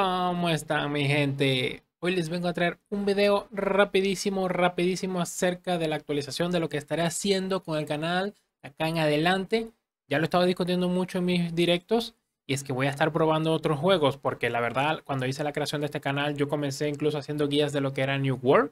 ¿Cómo están mi gente? Hoy les vengo a traer un video rapidísimo, rapidísimo acerca de la actualización de lo que estaré haciendo con el canal acá en adelante. Ya lo he estado discutiendo mucho en mis directos y es que voy a estar probando otros juegos porque la verdad cuando hice la creación de este canal yo comencé incluso haciendo guías de lo que era New World,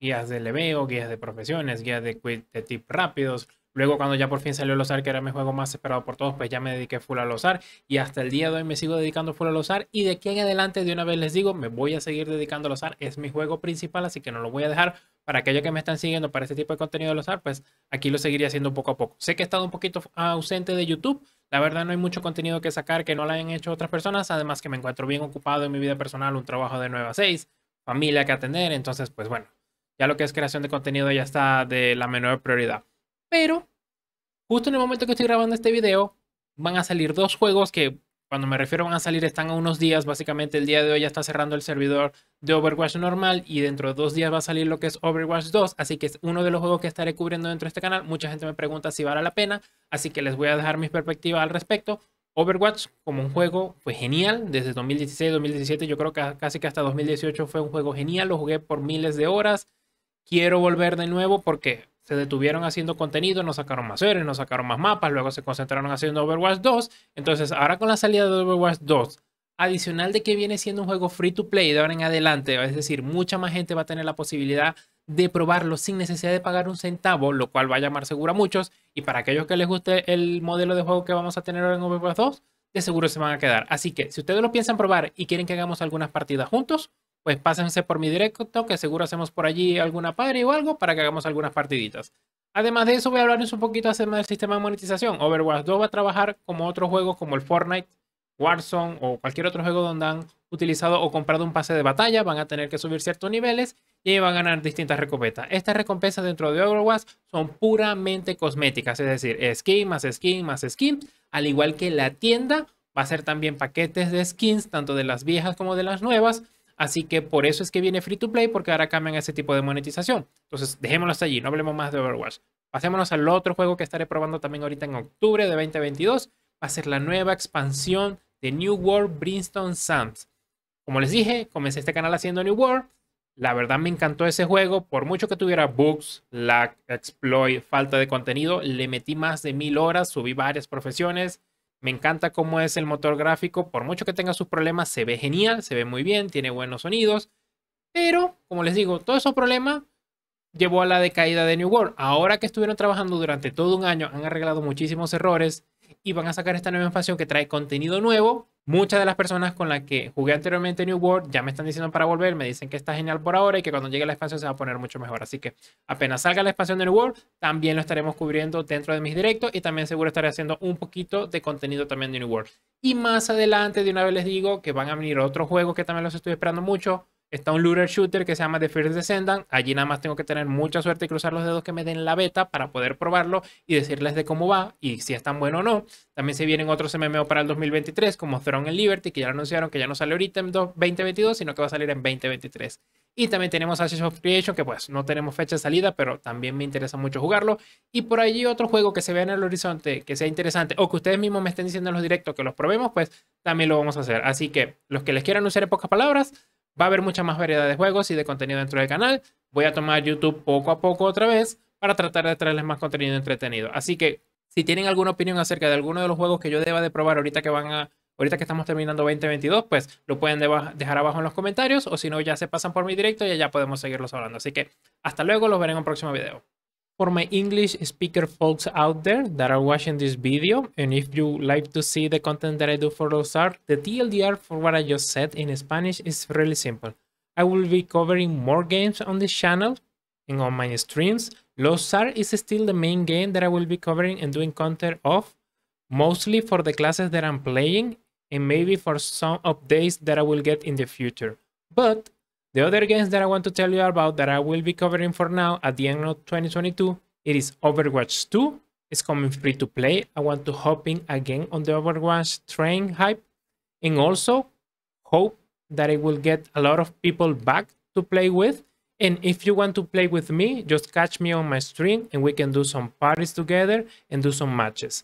guías de leveo, guías de profesiones, guías de, de tips rápidos, Luego cuando ya por fin salió Lozar, que era mi juego más esperado por todos, pues ya me dediqué full a Lozar y hasta el día de hoy me sigo dedicando full a Lozar y de aquí en adelante de una vez les digo, me voy a seguir dedicando a Lozar, es mi juego principal, así que no lo voy a dejar. Para aquellos que me están siguiendo para este tipo de contenido de Lozar, pues aquí lo seguiré haciendo poco a poco. Sé que he estado un poquito ausente de YouTube, la verdad no hay mucho contenido que sacar que no lo hayan hecho otras personas, además que me encuentro bien ocupado en mi vida personal, un trabajo de 9 a 6, familia que atender, entonces pues bueno, ya lo que es creación de contenido ya está de la menor prioridad. Pero justo en el momento que estoy grabando este video, van a salir dos juegos que cuando me refiero van a salir están a unos días. Básicamente el día de hoy ya está cerrando el servidor de Overwatch normal y dentro de dos días va a salir lo que es Overwatch 2. Así que es uno de los juegos que estaré cubriendo dentro de este canal. Mucha gente me pregunta si vale la pena, así que les voy a dejar mis perspectivas al respecto. Overwatch como un juego fue genial desde 2016-2017, yo creo que casi que hasta 2018 fue un juego genial, lo jugué por miles de horas. Quiero volver de nuevo porque se detuvieron haciendo contenido, no sacaron más series, no sacaron más mapas, luego se concentraron haciendo Overwatch 2. Entonces, ahora con la salida de Overwatch 2, adicional de que viene siendo un juego free to play de ahora en adelante, es decir, mucha más gente va a tener la posibilidad de probarlo sin necesidad de pagar un centavo, lo cual va a llamar seguro a muchos. Y para aquellos que les guste el modelo de juego que vamos a tener ahora en Overwatch 2, de seguro se van a quedar. Así que si ustedes lo piensan probar y quieren que hagamos algunas partidas juntos, pues pásense por mi directo, que seguro hacemos por allí alguna padre o algo para que hagamos algunas partiditas. Además de eso, voy a hablarles un poquito acerca del sistema de monetización. Overwatch 2 va a trabajar como otros juegos como el Fortnite, Warzone o cualquier otro juego donde han utilizado o comprado un pase de batalla, van a tener que subir ciertos niveles y van a ganar distintas recompensas. Estas recompensas dentro de Overwatch son puramente cosméticas, es decir, skin más skin más skin, al igual que la tienda va a ser también paquetes de skins, tanto de las viejas como de las nuevas, Así que por eso es que viene free to play, porque ahora cambian ese tipo de monetización. Entonces, dejémoslo hasta allí, no hablemos más de Overwatch. Pasémonos al otro juego que estaré probando también ahorita en octubre de 2022. Va a ser la nueva expansión de New World Brimstone Sands. Como les dije, comencé este canal haciendo New World. La verdad me encantó ese juego. Por mucho que tuviera bugs, lag, exploit, falta de contenido, le metí más de mil horas, subí varias profesiones, me encanta cómo es el motor gráfico. Por mucho que tenga sus problemas, se ve genial, se ve muy bien, tiene buenos sonidos. Pero, como les digo, todo esos problema llevó a la decaída de New World. Ahora que estuvieron trabajando durante todo un año, han arreglado muchísimos errores y van a sacar esta nueva expansión que trae contenido nuevo Muchas de las personas con las que jugué anteriormente New World ya me están diciendo para volver, me dicen que está genial por ahora y que cuando llegue la expansión se va a poner mucho mejor. Así que apenas salga la expansión de New World, también lo estaremos cubriendo dentro de mis directos y también seguro estaré haciendo un poquito de contenido también de New World. Y más adelante, de una vez les digo que van a venir otros juegos que también los estoy esperando mucho. Está un looter shooter que se llama The First Descendant. Allí nada más tengo que tener mucha suerte y cruzar los dedos que me den la beta para poder probarlo y decirles de cómo va y si es tan bueno o no. También se vienen otros MMO para el 2023 como Throne and Liberty que ya anunciaron que ya no sale ahorita en 2022 sino que va a salir en 2023. Y también tenemos Ashes of Creation, que pues no tenemos fecha de salida, pero también me interesa mucho jugarlo. Y por allí otro juego que se vea en el horizonte, que sea interesante, o que ustedes mismos me estén diciendo en los directos que los probemos, pues también lo vamos a hacer. Así que los que les quieran usar en pocas palabras, Va a haber mucha más variedad de juegos y de contenido dentro del canal. Voy a tomar YouTube poco a poco otra vez para tratar de traerles más contenido entretenido. Así que si tienen alguna opinión acerca de alguno de los juegos que yo deba de probar ahorita que van a ahorita que estamos terminando 2022, pues lo pueden dejar abajo en los comentarios o si no ya se pasan por mi directo y ya podemos seguirlos hablando. Así que hasta luego, los veré en un próximo video. for my English speaker folks out there that are watching this video, and if you like to see the content that I do for LoSAR, the TLDR for what I just said in Spanish is really simple. I will be covering more games on this channel and on my streams. Losar is still the main game that I will be covering and doing content of, mostly for the classes that I'm playing and maybe for some updates that I will get in the future. But the other games that I want to tell you about that I will be covering for now at the end of 2022, it is Overwatch 2. It's coming free to play. I want to hop in again on the Overwatch train hype and also hope that it will get a lot of people back to play with. And if you want to play with me, just catch me on my stream and we can do some parties together and do some matches.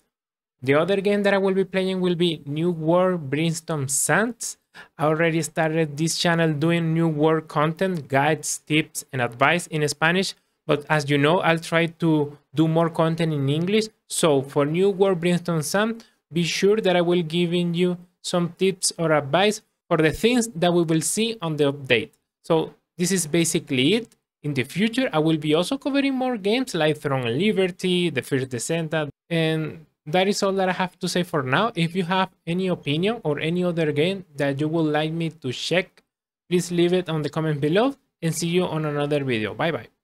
The other game that I will be playing will be New World Brimstone Sands. I already started this channel doing New World content, guides, tips, and advice in Spanish. But as you know, I'll try to do more content in English. So for New World Brimstone Sands, be sure that I will giving you some tips or advice for the things that we will see on the update. So this is basically it. In the future, I will be also covering more games like Throne and Liberty, The First Descent, and that is all that I have to say for now. If you have any opinion or any other game that you would like me to check, please leave it on the comment below and see you on another video. Bye bye.